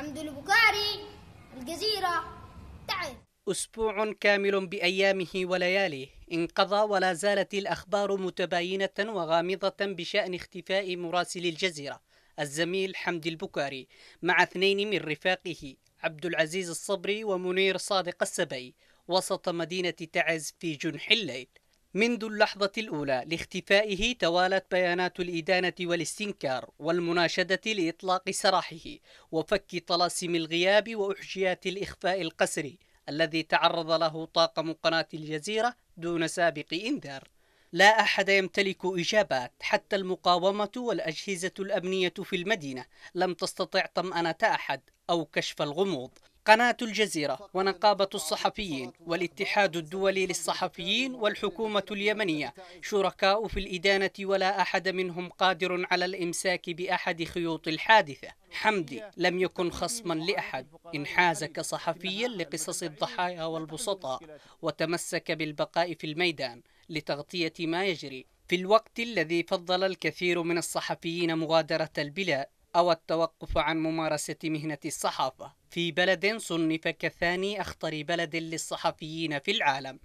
حمد البكاري الجزيرة تعال أسبوع كامل بأيامه ولياليه انقضى ولا زالت الأخبار متباينة وغامضة بشأن اختفاء مراسل الجزيرة الزميل حمد البكاري مع اثنين من رفاقه عبد العزيز الصبري ومنير صادق السبي وسط مدينة تعز في جنح الليل منذ اللحظة الأولى لاختفائه توالت بيانات الإدانة والاستنكار والمناشدة لإطلاق سراحه وفك طلاسم الغياب وأحجيات الإخفاء القسري الذي تعرض له طاقم قناة الجزيرة دون سابق إنذار لا أحد يمتلك إجابات حتى المقاومة والأجهزة الأمنية في المدينة لم تستطع طمأنة أحد أو كشف الغموض قناة الجزيرة ونقابة الصحفيين والاتحاد الدولي للصحفيين والحكومة اليمنية شركاء في الإدانة ولا أحد منهم قادر على الإمساك بأحد خيوط الحادثة حمدي لم يكن خصما لأحد انحاز كصحفي لقصص الضحايا والبسطاء وتمسك بالبقاء في الميدان لتغطية ما يجري في الوقت الذي فضل الكثير من الصحفيين مغادرة البلاد أو التوقف عن ممارسة مهنة الصحافة في بلد صنف كثاني أخطر بلد للصحفيين في العالم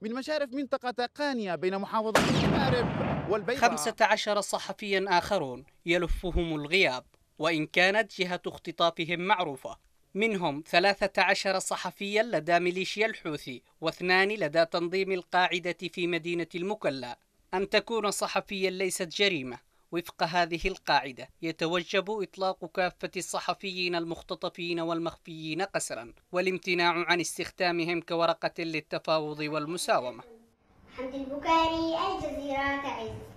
من مشارف منطقة قانية بين محافظة المغرب والبيضاء 15 صحفيا آخرون يلفهم الغياب وإن كانت جهة اختطافهم معروفة منهم 13 صحفيا لدى ميليشيا الحوثي واثنان لدى تنظيم القاعدة في مدينة المكلا أن تكون صحفيا ليست جريمة وفق هذه القاعدة يتوجب إطلاق كافة الصحفيين المختطفين والمخفيين قسرا والامتناع عن استخدامهم كورقة للتفاوض والمساومة حمد البكاري الجزيرة تعز